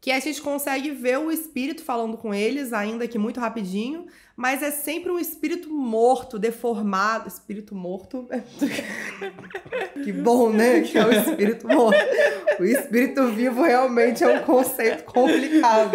que a gente consegue ver o espírito falando com eles, ainda que muito rapidinho, mas é sempre um espírito morto, deformado. Espírito morto. que bom, né? Que é o espírito morto. O espírito vivo realmente é um conceito complicado.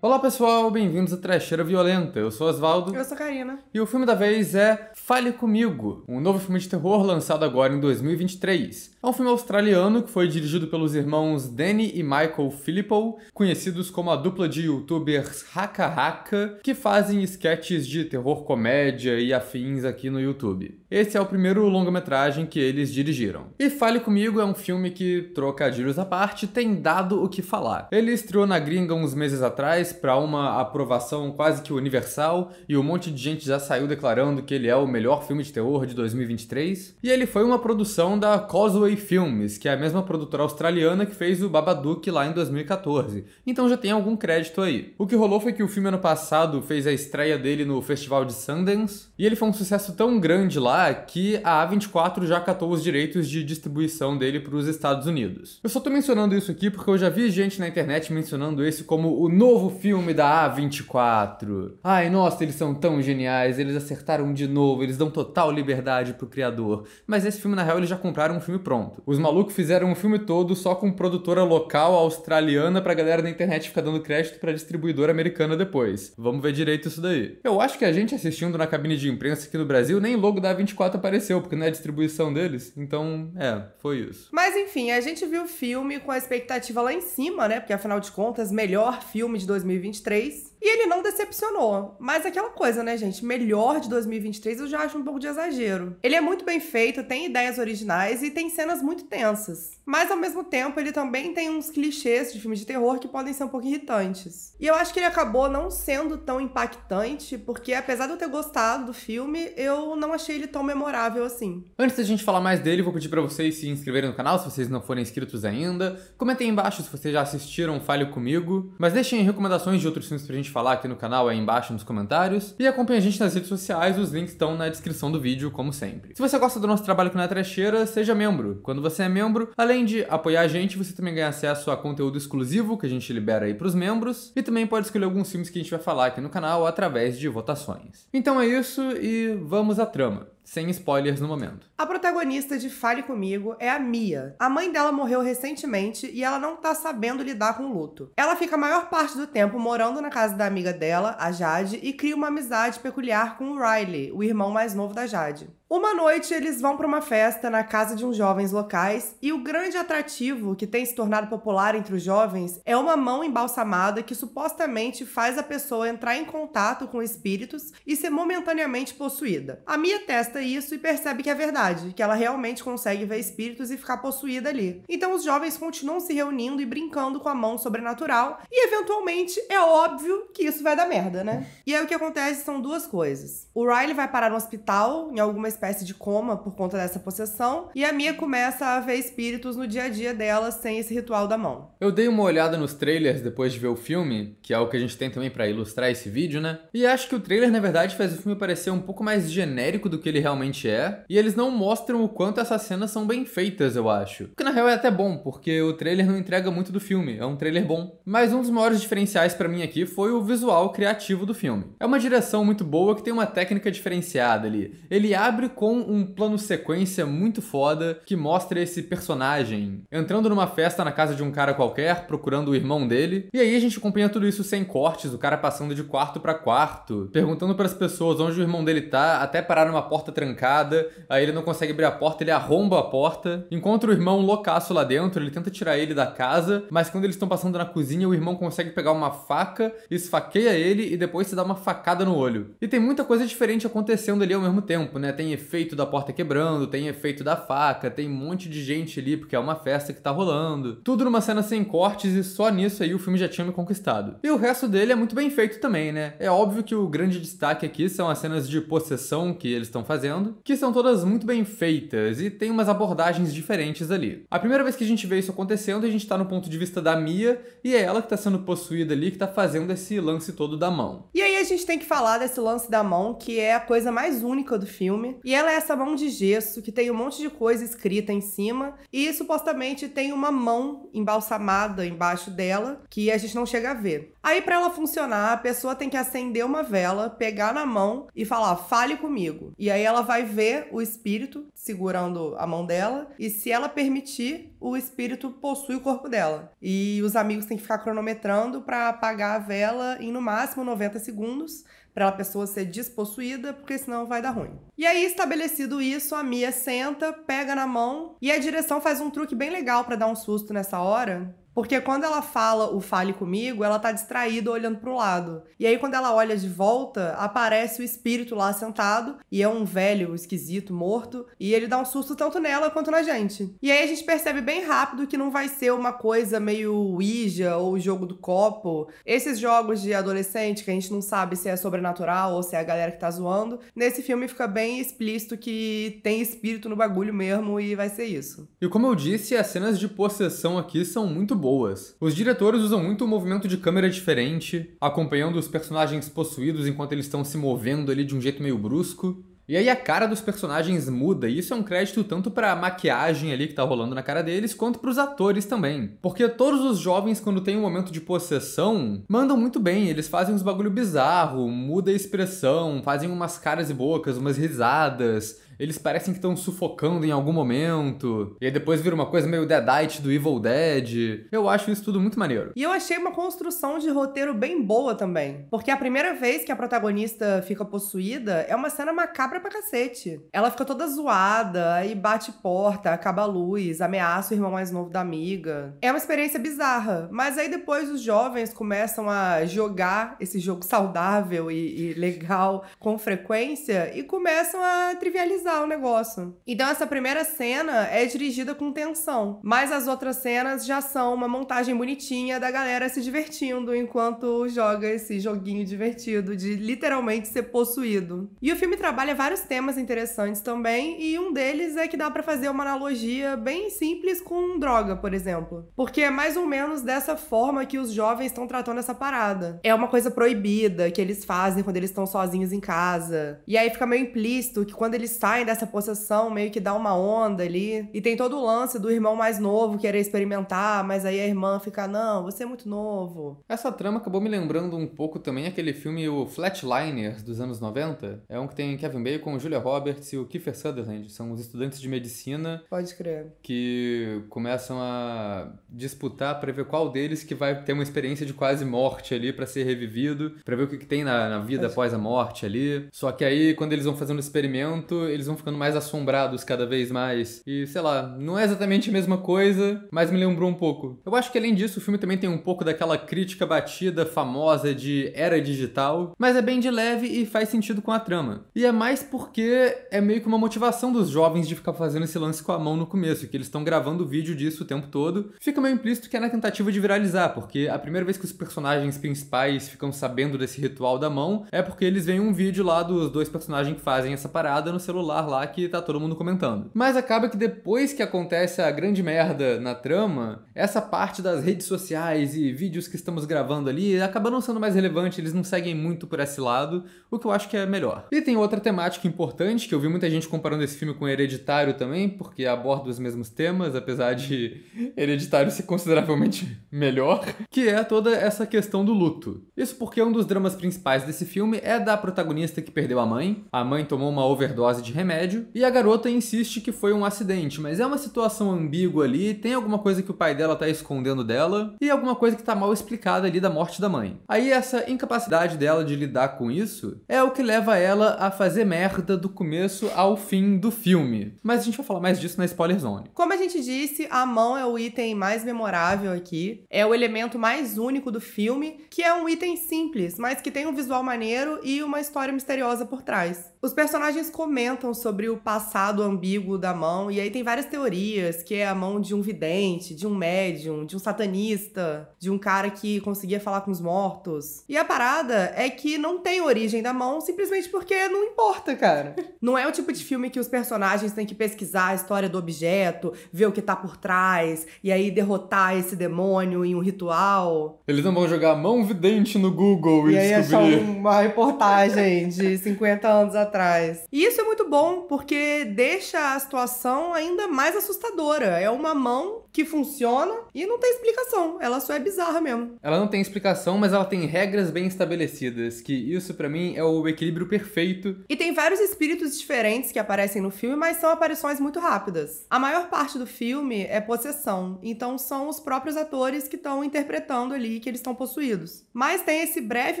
Olá pessoal, bem-vindos a Trecheira Violenta. Eu sou Oswaldo. Eu sou a Karina. E o filme da vez é Fale Comigo, um novo filme de terror lançado agora em 2023. É um filme australiano que foi dirigido pelos irmãos Danny e Michael Filippo, conhecidos como a dupla de youtubers Haka Haka, que fazem sketches de terror, comédia e afins aqui no YouTube. Esse é o primeiro longa-metragem que eles dirigiram. E Fale Comigo é um filme que, trocadilhos à parte, tem dado o que falar. Ele estreou na gringa uns meses atrás para uma aprovação quase que universal e um monte de gente já saiu declarando que ele é o melhor filme de terror de 2023. E ele foi uma produção da Causeway Films, que é a mesma produtora australiana que fez o Babadook lá em 2014. Então já tem algum crédito aí. O que rolou foi que o filme ano passado fez a estreia dele no Festival de Sundance e ele foi um sucesso tão grande lá que a A24 já catou os direitos de distribuição dele para os Estados Unidos. Eu só tô mencionando isso aqui porque eu já vi gente na internet mencionando esse como o novo filme da A24. Ai, nossa, eles são tão geniais, eles acertaram de novo, eles dão total liberdade pro criador. Mas esse filme, na real, eles já compraram um filme pronto. Os malucos fizeram um filme todo só com produtora local australiana pra galera da internet ficar dando crédito pra distribuidora americana depois. Vamos ver direito isso daí. Eu acho que a gente assistindo na cabine de imprensa aqui no Brasil, nem logo da A24 apareceu, porque não é distribuição deles. Então, é, foi isso. Mas enfim, a gente viu o filme com a expectativa lá em cima, né? Porque afinal de contas, melhor filme de 2020 2023 e ele não decepcionou. Mas aquela coisa, né, gente? Melhor de 2023 eu já acho um pouco de exagero. Ele é muito bem feito, tem ideias originais e tem cenas muito tensas. Mas ao mesmo tempo, ele também tem uns clichês de filmes de terror que podem ser um pouco irritantes. E eu acho que ele acabou não sendo tão impactante, porque apesar de eu ter gostado do filme, eu não achei ele tão memorável assim. Antes da gente falar mais dele, vou pedir para vocês se inscreverem no canal se vocês não forem inscritos ainda. Comentem embaixo se vocês já assistiram falem Comigo. Mas deixem recomendações de outros filmes pra gente falar aqui no canal é embaixo nos comentários. E acompanhe a gente nas redes sociais, os links estão na descrição do vídeo, como sempre. Se você gosta do nosso trabalho aqui na Trecheira, seja membro. Quando você é membro, além de apoiar a gente, você também ganha acesso a conteúdo exclusivo que a gente libera aí pros membros. E também pode escolher alguns filmes que a gente vai falar aqui no canal através de votações. Então é isso e vamos à trama sem spoilers no momento. A protagonista de Fale Comigo é a Mia. A mãe dela morreu recentemente e ela não tá sabendo lidar com o luto. Ela fica a maior parte do tempo morando na casa da amiga dela, a Jade, e cria uma amizade peculiar com o Riley, o irmão mais novo da Jade. Uma noite eles vão para uma festa na casa de uns jovens locais e o grande atrativo que tem se tornado popular entre os jovens é uma mão embalsamada que supostamente faz a pessoa entrar em contato com espíritos e ser momentaneamente possuída. A Mia testa isso e percebe que é verdade, que ela realmente consegue ver espíritos e ficar possuída ali. Então os jovens continuam se reunindo e brincando com a mão sobrenatural e eventualmente é óbvio que isso vai dar merda, né? E aí o que acontece são duas coisas. O Riley vai parar no hospital em alguma espécie de coma por conta dessa possessão, e a Mia começa a ver espíritos no dia a dia dela sem esse ritual da mão. Eu dei uma olhada nos trailers depois de ver o filme, que é o que a gente tem também para ilustrar esse vídeo, né? E acho que o trailer na verdade faz o filme parecer um pouco mais genérico do que ele realmente é, e eles não mostram o quanto essas cenas são bem feitas, eu acho. O que na real é até bom, porque o trailer não entrega muito do filme, é um trailer bom. Mas um dos maiores diferenciais para mim aqui foi o visual criativo do filme. É uma direção muito boa que tem uma técnica diferenciada ali. Ele abre abre com um plano sequência muito foda que mostra esse personagem entrando numa festa na casa de um cara qualquer, procurando o irmão dele. E aí a gente acompanha tudo isso sem cortes, o cara passando de quarto para quarto, perguntando para as pessoas onde o irmão dele tá, até parar numa porta trancada. Aí ele não consegue abrir a porta, ele arromba a porta, encontra o irmão loucaço lá dentro, ele tenta tirar ele da casa, mas quando eles estão passando na cozinha, o irmão consegue pegar uma faca, esfaqueia ele e depois se dá uma facada no olho. E tem muita coisa diferente acontecendo ali ao mesmo tempo, né? Tem tem efeito da porta quebrando, tem efeito da faca, tem um monte de gente ali porque é uma festa que tá rolando. Tudo numa cena sem cortes e só nisso aí o filme já tinha me conquistado. E o resto dele é muito bem feito também, né? É óbvio que o grande destaque aqui são as cenas de possessão que eles estão fazendo, que são todas muito bem feitas e tem umas abordagens diferentes ali. A primeira vez que a gente vê isso acontecendo, a gente tá no ponto de vista da Mia e é ela que tá sendo possuída ali que tá fazendo esse lance todo da mão. E aí a gente tem que falar desse lance da mão, que é a coisa mais única do filme. E ela é essa mão de gesso, que tem um monte de coisa escrita em cima. E supostamente tem uma mão embalsamada embaixo dela, que a gente não chega a ver. Aí, para ela funcionar, a pessoa tem que acender uma vela, pegar na mão e falar: fale comigo. E aí ela vai ver o espírito segurando a mão dela, e se ela permitir, o espírito possui o corpo dela. E os amigos têm que ficar cronometrando para apagar a vela em no máximo 90 segundos segundos para a pessoa ser despossuída, porque senão vai dar ruim. E aí, estabelecido isso, a Mia senta, pega na mão e a direção faz um truque bem legal para dar um susto nessa hora, porque quando ela fala o fale comigo, ela tá distraída olhando pro lado. E aí quando ela olha de volta, aparece o espírito lá sentado, e é um velho esquisito, morto, e ele dá um susto tanto nela quanto na gente. E aí a gente percebe bem rápido que não vai ser uma coisa meio Ouija ou jogo do copo. Esses jogos de adolescente que a gente não sabe se é sobrenatural ou se é a galera que tá zoando. Nesse filme fica bem explícito que tem espírito no bagulho mesmo e vai ser isso. E como eu disse, as cenas de possessão aqui são muito boas. Os diretores usam muito o um movimento de câmera diferente, acompanhando os personagens possuídos enquanto eles estão se movendo ali de um jeito meio brusco. E aí a cara dos personagens muda, e isso é um crédito tanto para a maquiagem ali que tá rolando na cara deles, quanto para os atores também. Porque todos os jovens quando tem um momento de possessão, mandam muito bem, eles fazem uns bagulho bizarro, muda a expressão, fazem umas caras e bocas, umas risadas, eles parecem que estão sufocando em algum momento. E aí depois vira uma coisa meio Deadite do Evil Dead. Eu acho isso tudo muito maneiro. E eu achei uma construção de roteiro bem boa também. Porque a primeira vez que a protagonista fica possuída é uma cena macabra pra cacete. Ela fica toda zoada, aí bate porta, acaba a luz, ameaça o irmão mais novo da amiga. É uma experiência bizarra. Mas aí depois os jovens começam a jogar esse jogo saudável e, e legal com frequência e começam a trivializar organizar o negócio. Então essa primeira cena é dirigida com tensão, mas as outras cenas já são uma montagem bonitinha da galera se divertindo enquanto joga esse joguinho divertido de literalmente ser possuído. E o filme trabalha vários temas interessantes também, e um deles é que dá para fazer uma analogia bem simples com droga, por exemplo. Porque é mais ou menos dessa forma que os jovens estão tratando essa parada. É uma coisa proibida que eles fazem quando eles estão sozinhos em casa. E aí fica meio implícito que quando eles saem dessa possessão, meio que dá uma onda ali. E tem todo o lance do irmão mais novo querer experimentar, mas aí a irmã fica, não, você é muito novo. Essa trama acabou me lembrando um pouco também aquele filme O Flatliner dos anos 90. É um que tem Kevin Bacon, Julia Roberts e o Kiefer Sutherland. São os estudantes de medicina. Pode crer. Que começam a disputar para ver qual deles que vai ter uma experiência de quase morte ali para ser revivido, para ver o que, que tem na, na vida Pode após a morte ali. Só que aí, quando eles vão fazendo o experimento, eles eles vão ficando mais assombrados cada vez mais. E sei lá, não é exatamente a mesma coisa, mas me lembrou um pouco. Eu acho que além disso, o filme também tem um pouco daquela crítica batida famosa de era digital, mas é bem de leve e faz sentido com a trama. E é mais porque é meio que uma motivação dos jovens de ficar fazendo esse lance com a mão no começo, que eles estão gravando vídeo disso o tempo todo. Fica meio implícito que é na tentativa de viralizar, porque a primeira vez que os personagens principais ficam sabendo desse ritual da mão é porque eles veem um vídeo lá dos dois personagens que fazem essa parada no celular popular lá que tá todo mundo comentando. Mas acaba que depois que acontece a grande merda na trama, essa parte das redes sociais e vídeos que estamos gravando ali acaba não sendo mais relevante, eles não seguem muito por esse lado, o que eu acho que é melhor. E tem outra temática importante que eu vi muita gente comparando esse filme com Hereditário também, porque aborda os mesmos temas, apesar de Hereditário ser consideravelmente melhor, que é toda essa questão do luto. Isso porque um dos dramas principais desse filme é da protagonista que perdeu a mãe. A mãe tomou uma overdose de remédio e a garota insiste que foi um acidente, mas é uma situação ambígua ali, tem alguma coisa que o pai dela tá escondendo dela e alguma coisa que tá mal explicada ali da morte da mãe. Aí essa incapacidade dela de lidar com isso é o que leva ela a fazer merda do começo ao fim do filme. Mas a gente vai falar mais disso na spoiler zone. Como a gente disse, a mão é o item mais memorável aqui, é o elemento mais único do filme, que é um item simples, mas que tem um visual maneiro e uma história misteriosa por trás. Os personagens comentam pensam sobre o passado ambíguo da mão, e aí tem várias teorias, que é a mão de um vidente, de um médium, de um satanista, de um cara que conseguia falar com os mortos. E a parada é que não tem origem da mão simplesmente porque não importa, cara. Não é o tipo de filme que os personagens têm que pesquisar a história do objeto, ver o que tá por trás, e aí derrotar esse demônio em um ritual. Eles não vão jogar mão vidente no Google e, e aí é descobrir. achar uma reportagem de 50 anos atrás. E isso é muito bom bom porque deixa a situação ainda mais assustadora. É uma mão que funciona e não tem explicação. Ela só é bizarra mesmo. Ela não tem explicação, mas ela tem regras bem estabelecidas, que isso para mim é o equilíbrio perfeito. E tem vários espíritos diferentes que aparecem no filme, mas são aparições muito rápidas. A maior parte do filme é possessão, então são os próprios atores que estão interpretando ali que eles estão possuídos. Mas tem esse breve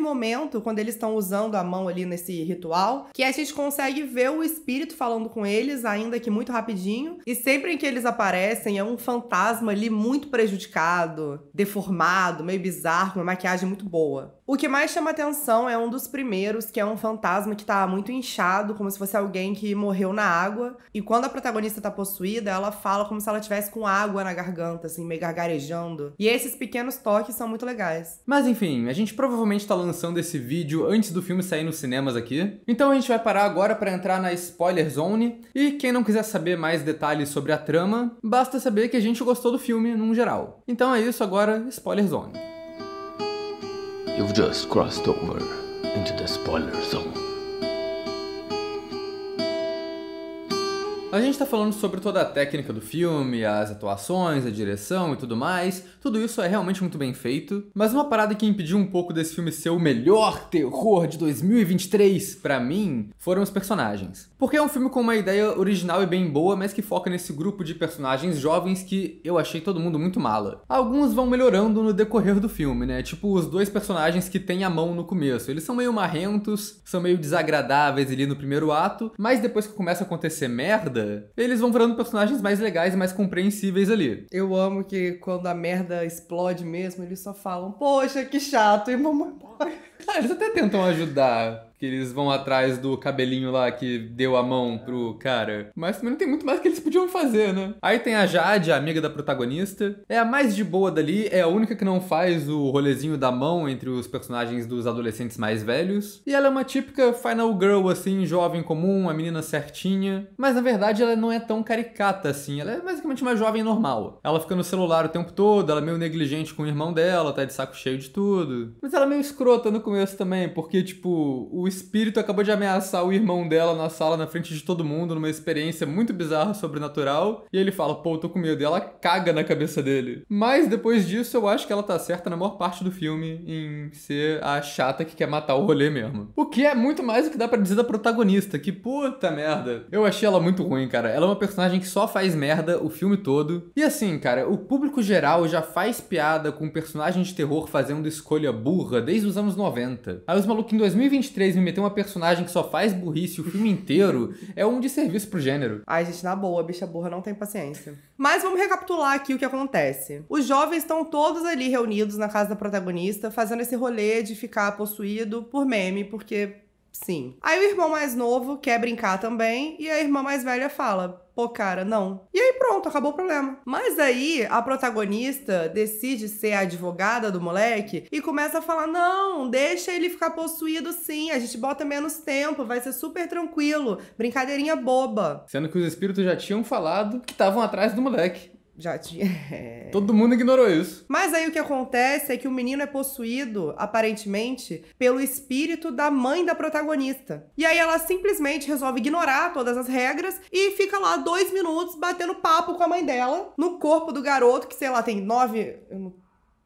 momento quando eles estão usando a mão ali nesse ritual, que a gente consegue ver o espírito espírito falando com eles, ainda que muito rapidinho. E sempre que eles aparecem, é um fantasma ali muito prejudicado, deformado, meio bizarro, uma maquiagem muito boa. O que mais chama atenção é um dos primeiros, que é um fantasma que tá muito inchado, como se fosse alguém que morreu na água. E quando a protagonista tá possuída, ela fala como se ela tivesse com água na garganta, assim, meio gargarejando. E esses pequenos toques são muito legais. Mas enfim, a gente provavelmente tá lançando esse vídeo antes do filme sair nos cinemas aqui. Então a gente vai parar agora para entrar na spoiler zone. E quem não quiser saber mais detalhes sobre a trama, basta saber que a gente gostou do filme num geral. Então é isso agora, spoiler zone. You've just crossed over into the spoiler zone. A gente está falando sobre toda a técnica do filme, as atuações, a direção e tudo mais. Tudo isso é realmente muito bem feito. Mas uma parada que impediu um pouco desse filme ser o melhor terror de 2023 para mim foram os personagens. Porque é um filme com uma ideia original e bem boa, mas que foca nesse grupo de personagens jovens que eu achei todo mundo muito mala. Alguns vão melhorando no decorrer do filme, né? Tipo os dois personagens que têm a mão no começo. Eles são meio marrentos, são meio desagradáveis ali no primeiro ato, mas depois que começa a acontecer merda merda, eles vão virando personagens mais legais e mais compreensíveis ali. Eu amo que quando a merda explode mesmo, eles só falam, poxa, que chato, e mamãe. Ah, eles até tentam ajudar. Que eles vão atrás do cabelinho lá que deu a mão pro cara. Mas também não tem muito mais que eles podiam fazer, né? Aí tem a Jade, a amiga da protagonista. É a mais de boa dali, é a única que não faz o rolezinho da mão entre os personagens dos adolescentes mais velhos. E ela é uma típica Final Girl, assim, jovem comum, a menina certinha. Mas na verdade ela não é tão caricata assim, ela é basicamente uma jovem normal. Ela fica no celular o tempo todo, ela é meio negligente com o irmão dela, tá de saco cheio de tudo. Mas ela é meio escrota no isso também, porque, tipo, o espírito acabou de ameaçar o irmão dela na sala, na frente de todo mundo, numa experiência muito bizarra, sobrenatural. E ele fala, pô, eu tô com medo. E ela caga na cabeça dele. Mas depois disso, eu acho que ela tá certa na maior parte do filme em ser a chata que quer matar o rolê mesmo. O que é muito mais do que dá para dizer da protagonista, que puta merda. Eu achei ela muito ruim, cara. Ela é uma personagem que só faz merda o filme todo. E assim, cara, o público geral já faz piada com personagens de terror fazendo escolha burra desde os anos 90. 90. Aí os malucos em 2023 me meter uma personagem que só faz burrice o filme inteiro é um desserviço pro gênero. Ai, gente, na boa, bicha burra não tem paciência. Mas vamos recapitular aqui o que acontece. Os jovens estão todos ali reunidos na casa da protagonista, fazendo esse rolê de ficar possuído por meme, porque sim. Aí o irmão mais novo quer brincar também, e a irmã mais velha fala: cara, não. E aí pronto, acabou o problema. Mas aí a protagonista decide ser a advogada do moleque e começa a falar: não, deixa ele ficar possuído sim, a gente bota menos tempo, vai ser super tranquilo. Brincadeirinha boba. Sendo que os espíritos já tinham falado que estavam atrás do moleque. Já tinha. É. Todo mundo ignorou isso. Mas aí o que acontece é que o menino é possuído, aparentemente, pelo espírito da mãe da protagonista. E aí ela simplesmente resolve ignorar todas as regras e fica lá dois minutos batendo papo com a mãe dela no corpo do garoto, que sei lá, tem nove. Eu não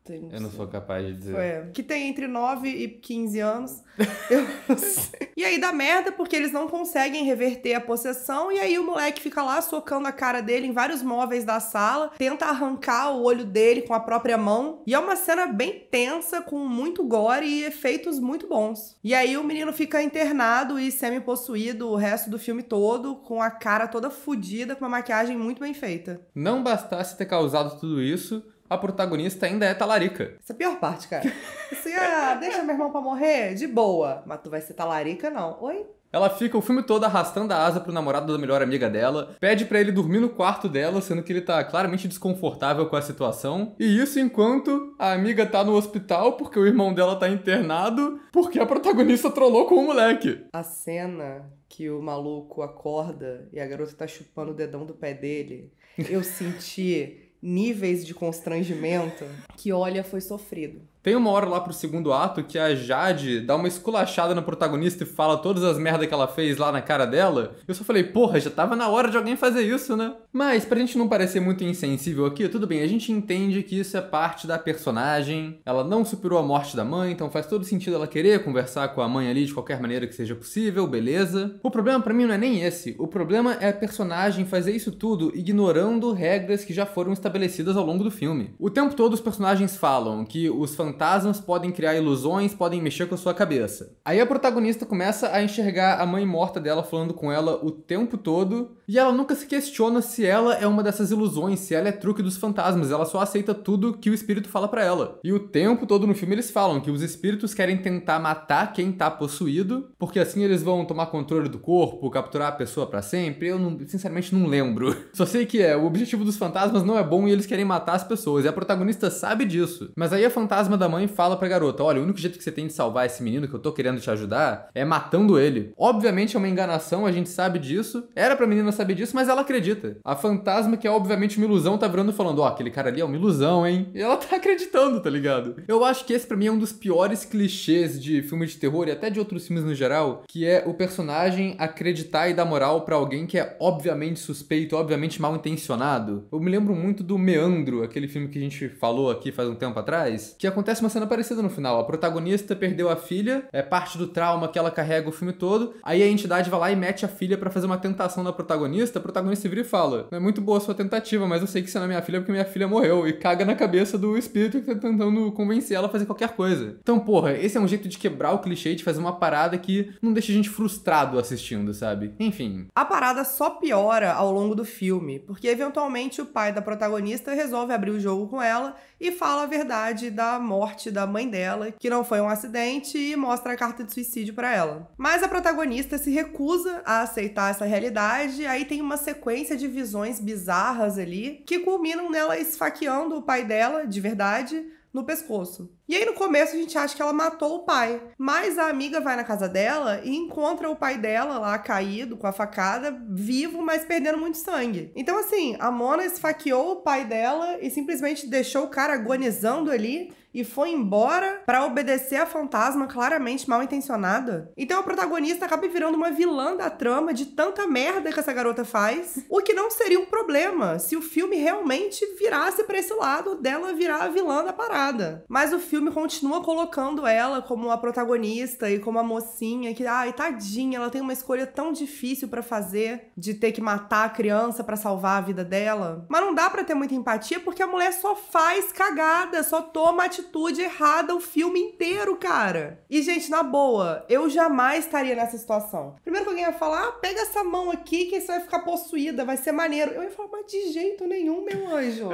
tem, eu não sou capaz de dizer. É, que tem entre 9 e 15 anos. Eu não sei. E aí dá merda porque eles não conseguem reverter a possessão. E aí o moleque fica lá socando a cara dele em vários móveis da sala, tenta arrancar o olho dele com a própria mão. E é uma cena bem tensa, com muito gore e efeitos muito bons. E aí o menino fica internado e semi-possuído o resto do filme todo, com a cara toda fodida, com uma maquiagem muito bem feita. Não bastasse ter causado tudo isso, a protagonista ainda é talarica. Essa é a pior parte, cara. Assim, ah, deixa meu irmão pra morrer, de boa. Mas tu vai ser talarica, não. Oi? Ela fica o filme todo arrastando a asa pro namorado da melhor amiga dela, pede para ele dormir no quarto dela, sendo que ele tá claramente desconfortável com a situação. E isso enquanto a amiga tá no hospital porque o irmão dela tá internado, porque a protagonista trollou com o moleque. A cena que o maluco acorda e a garota tá chupando o dedão do pé dele, eu senti níveis de constrangimento que, olha, foi sofrido. Tem uma hora lá pro segundo ato que a Jade dá uma esculachada no protagonista e fala todas as merdas que ela fez lá na cara dela. Eu só falei, porra, já tava na hora de alguém fazer isso, né? Mas, pra gente não parecer muito insensível aqui, tudo bem, a gente entende que isso é parte da personagem. Ela não superou a morte da mãe, então faz todo sentido ela querer conversar com a mãe ali de qualquer maneira que seja possível, beleza. O problema para mim não é nem esse. O problema é a personagem fazer isso tudo ignorando regras que já foram estabelecidas ao longo do filme. O tempo todo os personagens falam que os fantasmas fantasmas, podem criar ilusões, podem mexer com a sua cabeça. Aí a protagonista começa a enxergar a mãe morta dela falando com ela o tempo todo, e ela nunca se questiona se ela é uma dessas ilusões, se ela é truque dos fantasmas, ela só aceita tudo que o espírito fala para ela. E o tempo todo no filme eles falam que os espíritos querem tentar matar quem tá possuído, porque assim eles vão tomar controle do corpo, capturar a pessoa para sempre. Eu não, sinceramente não lembro. Só sei que é, o objetivo dos fantasmas não é bom e eles querem matar as pessoas, e a protagonista sabe disso. Mas aí a fantasma da da mãe fala pra garota: Olha, o único jeito que você tem de salvar esse menino que eu tô querendo te ajudar é matando ele. Obviamente é uma enganação, a gente sabe disso. Era pra menina saber disso, mas ela acredita. A fantasma, que é obviamente uma ilusão, tá virando falando: Ó, oh, aquele cara ali é uma ilusão, hein? E ela tá acreditando, tá ligado? Eu acho que esse pra mim é um dos piores clichês de filme de terror e até de outros filmes no geral, que é o personagem acreditar e dar moral para alguém que é obviamente suspeito, obviamente mal intencionado. Eu me lembro muito do Meandro, aquele filme que a gente falou aqui faz um tempo atrás, que acontece acontece uma cena parecida no final. A protagonista perdeu a filha, é parte do trauma que ela carrega o filme todo. Aí a entidade vai lá e mete a filha para fazer uma tentação da protagonista. A protagonista vira e fala: É muito boa a sua tentativa, mas eu sei que você não é minha filha porque minha filha morreu. E caga na cabeça do espírito que tá tentando convencer ela a fazer qualquer coisa. Então, porra, esse é um jeito de quebrar o clichê, de fazer uma parada que não deixa a gente frustrado assistindo, sabe? Enfim. A parada só piora ao longo do filme, porque eventualmente o pai da protagonista resolve abrir o jogo com ela e fala a verdade da morte morte da mãe dela, que não foi um acidente, e mostra a carta de suicídio para ela. Mas a protagonista se recusa a aceitar essa realidade, aí tem uma sequência de visões bizarras ali que culminam nela esfaqueando o pai dela, de verdade, no pescoço. E aí no começo a gente acha que ela matou o pai, mas a amiga vai na casa dela e encontra o pai dela lá caído com a facada, vivo, mas perdendo muito sangue. Então assim, a Mona esfaqueou o pai dela e simplesmente deixou o cara agonizando ali e foi embora para obedecer a fantasma claramente mal intencionada. Então a protagonista acaba virando uma vilã da trama de tanta merda que essa garota faz, o que não seria um problema se o filme realmente virasse para esse lado dela virar a vilã da parada. Mas o filme filme continua colocando ela como a protagonista e como a mocinha que, ai, tadinha, ela tem uma escolha tão difícil para fazer de ter que matar a criança para salvar a vida dela. Mas não dá para ter muita empatia porque a mulher só faz cagada, só toma atitude errada o filme inteiro, cara. E gente, na boa, eu jamais estaria nessa situação. Primeiro que alguém ia falar: ah, pega essa mão aqui que você vai ficar possuída, vai ser maneiro. Eu ia falar: mas de jeito nenhum, meu anjo.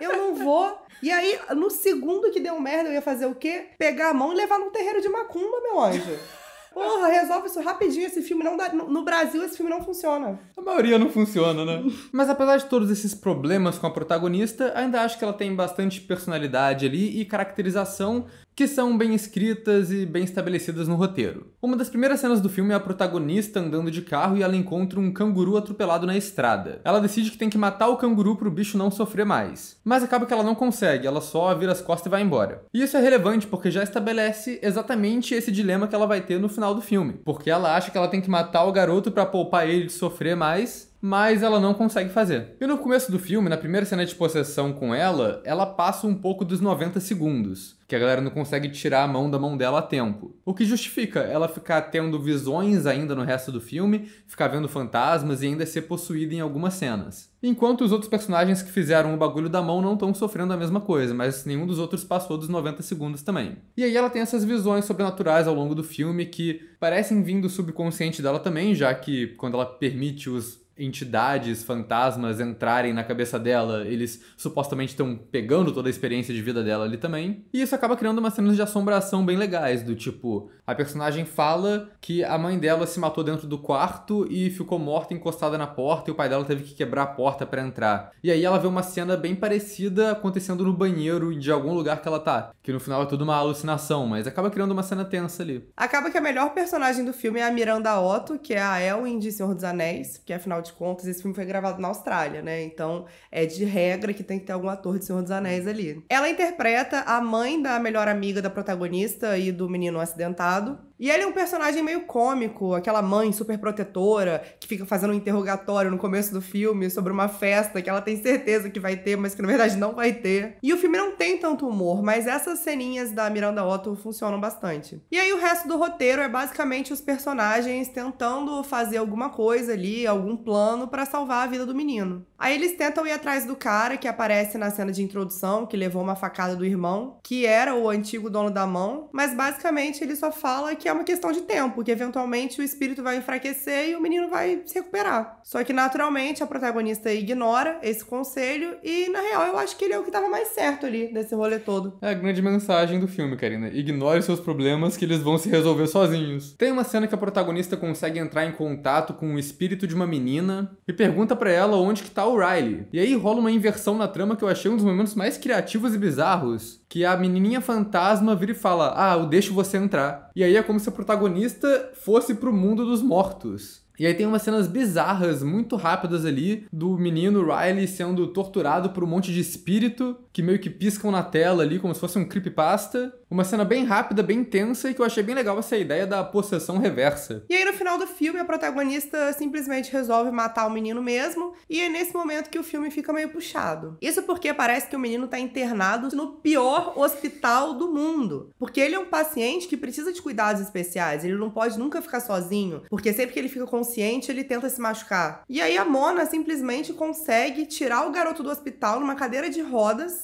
Eu não vou. E aí, no segundo que deu merda, eu ia fazer o quê? Pegar a mão e levar num terreiro de macumba, meu anjo. Porra, resolve isso rapidinho. Esse filme não dá. No Brasil, esse filme não funciona. A maioria não funciona, né? Mas apesar de todos esses problemas com a protagonista, ainda acho que ela tem bastante personalidade ali e caracterização que são bem escritas e bem estabelecidas no roteiro. Uma das primeiras cenas do filme é a protagonista andando de carro e ela encontra um canguru atropelado na estrada. Ela decide que tem que matar o canguru para o bicho não sofrer mais, mas acaba que ela não consegue, ela só vira as costas e vai embora. E isso é relevante porque já estabelece exatamente esse dilema que ela vai ter no final do filme, porque ela acha que ela tem que matar o garoto para poupar ele de sofrer mais, mas ela não consegue fazer. E no começo do filme, na primeira cena de possessão com ela, ela passa um pouco dos 90 segundos, que a galera não consegue tirar a mão da mão dela a tempo. O que justifica ela ficar tendo visões ainda no resto do filme, ficar vendo fantasmas e ainda ser possuída em algumas cenas. Enquanto os outros personagens que fizeram o bagulho da mão não estão sofrendo a mesma coisa, mas nenhum dos outros passou dos 90 segundos também. E aí ela tem essas visões sobrenaturais ao longo do filme que parecem vindo do subconsciente dela também, já que quando ela permite os entidades, fantasmas entrarem na cabeça dela, eles supostamente estão pegando toda a experiência de vida dela ali também. E isso acaba criando umas cenas de assombração bem legais, do tipo, a personagem fala que a mãe dela se matou dentro do quarto e ficou morta encostada na porta e o pai dela teve que quebrar a porta para entrar. E aí ela vê uma cena bem parecida acontecendo no banheiro de algum lugar que ela tá, que no final é tudo uma alucinação, mas acaba criando uma cena tensa ali. Acaba que a melhor personagem do filme é a Miranda Otto, que é a Elwin de Senhor dos Anéis, que afinal de contas, esse filme foi gravado na Austrália, né? Então é de regra que tem que ter algum ator de Senhor dos Anéis ali. Ela interpreta a mãe da melhor amiga da protagonista e do menino acidentado. E ele é um personagem meio cômico, aquela mãe super protetora que fica fazendo um interrogatório no começo do filme sobre uma festa que ela tem certeza que vai ter, mas que na verdade não vai ter. E o filme não tem tanto humor, mas essas ceninhas da Miranda Otto funcionam bastante. E aí o resto do roteiro é basicamente os personagens tentando fazer alguma coisa ali, algum plano para salvar a vida do menino. Aí eles tentam ir atrás do cara que aparece na cena de introdução, que levou uma facada do irmão, que era o antigo dono da mão, mas basicamente ele só fala que que é uma questão de tempo, que eventualmente o espírito vai enfraquecer e o menino vai se recuperar. Só que naturalmente a protagonista ignora esse conselho e na real eu acho que ele é o que estava mais certo ali desse rolê todo. É a grande mensagem do filme, Karina. Ignore seus problemas que eles vão se resolver sozinhos. Tem uma cena que a protagonista consegue entrar em contato com o espírito de uma menina e pergunta para ela onde que tá o Riley. E aí rola uma inversão na trama que eu achei um dos momentos mais criativos e bizarros que a menininha fantasma vira e fala: Ah, eu deixo você entrar. E aí é como se o protagonista fosse pro mundo dos mortos. E aí tem umas cenas bizarras, muito rápidas ali, do menino Riley sendo torturado por um monte de espírito que meio que piscam na tela ali, como se fosse um creepypasta. Uma cena bem rápida, bem tensa e que eu achei bem legal essa ideia da possessão reversa. E aí, no final do filme, a protagonista simplesmente resolve matar o menino mesmo, e é nesse momento que o filme fica meio puxado. Isso porque parece que o menino tá internado no pior hospital do mundo. Porque ele é um paciente que precisa de cuidados especiais, ele não pode nunca ficar sozinho, porque sempre que ele fica consciente, ele tenta se machucar. E aí, a Mona simplesmente consegue tirar o garoto do hospital numa cadeira de rodas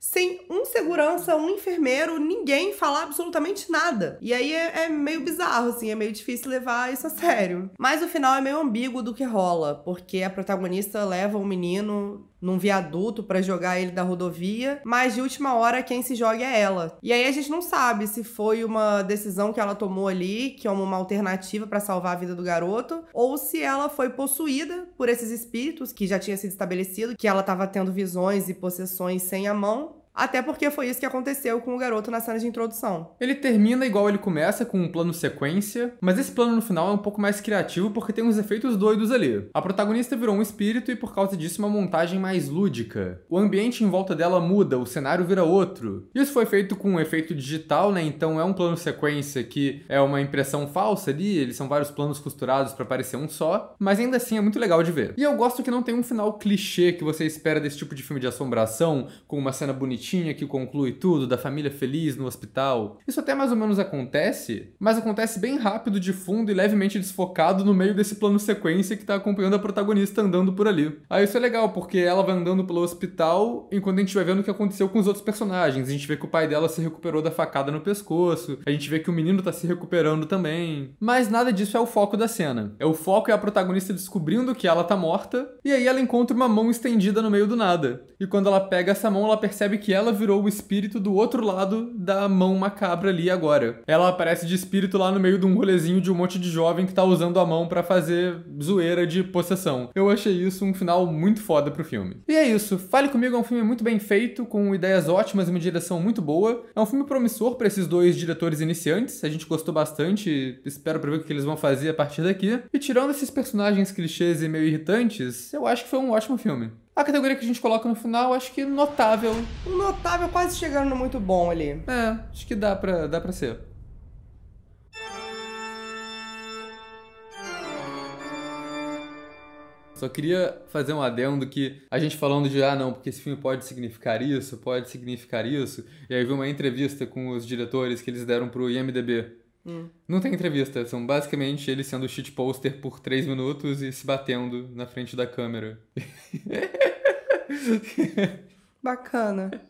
sem um segurança, um enfermeiro, ninguém falar absolutamente nada. E aí é, é, meio bizarro, assim, é meio difícil levar isso a sério. Mas o final é meio ambíguo do que rola, porque a protagonista leva o um menino num viaduto para jogar ele da rodovia, mas de última hora quem se joga é ela. E aí a gente não sabe se foi uma decisão que ela tomou ali, que é uma alternativa para salvar a vida do garoto, ou se ela foi possuída por esses espíritos que já tinha sido estabelecido que ela estava tendo visões e possessões sem a mão até porque foi isso que aconteceu com o garoto na cena de introdução. Ele termina igual ele começa, com um plano sequência, mas esse plano no final é um pouco mais criativo porque tem uns efeitos doidos ali. A protagonista virou um espírito e por causa disso uma montagem mais lúdica. O ambiente em volta dela muda, o cenário vira outro. Isso foi feito com um efeito digital, né? Então é um plano sequência que é uma impressão falsa ali, eles são vários planos costurados para parecer um só, mas ainda assim é muito legal de ver. E eu gosto que não tem um final clichê que você espera desse tipo de filme de assombração, com uma cena bonitinha bonitinha que conclui tudo, da família feliz no hospital. Isso até mais ou menos acontece, mas acontece bem rápido de fundo e levemente desfocado no meio desse plano sequência que tá acompanhando a protagonista andando por ali. Aí ah, isso é legal, porque ela vai andando pelo hospital enquanto a gente vai vendo o que aconteceu com os outros personagens. A gente vê que o pai dela se recuperou da facada no pescoço, a gente vê que o menino tá se recuperando também. Mas nada disso é o foco da cena. É o foco é a protagonista descobrindo que ela tá morta, e aí ela encontra uma mão estendida no meio do nada. E quando ela pega essa mão, ela percebe que que ela virou o espírito do outro lado da mão macabra ali agora. Ela aparece de espírito lá no meio de um rolezinho de um monte de jovem que tá usando a mão para fazer zoeira de possessão. Eu achei isso um final muito foda pro filme. E é isso. Fale Comigo é um filme muito bem feito, com ideias ótimas e uma direção muito boa. É um filme promissor para esses dois diretores iniciantes. A gente gostou bastante, espero pra ver o que eles vão fazer a partir daqui. E tirando esses personagens clichês e meio irritantes, eu acho que foi um ótimo filme. A categoria que a gente coloca no final, acho que notável. Um notável quase chegando no muito bom ali. É, acho que dá pra, dá pra ser. Só queria fazer um adendo que a gente falando de ah não, porque esse filme pode significar isso, pode significar isso, e aí vi uma entrevista com os diretores que eles deram pro IMDb não tem entrevista, são basicamente ele sendo shit poster por três minutos e se batendo na frente da câmera. Bacana.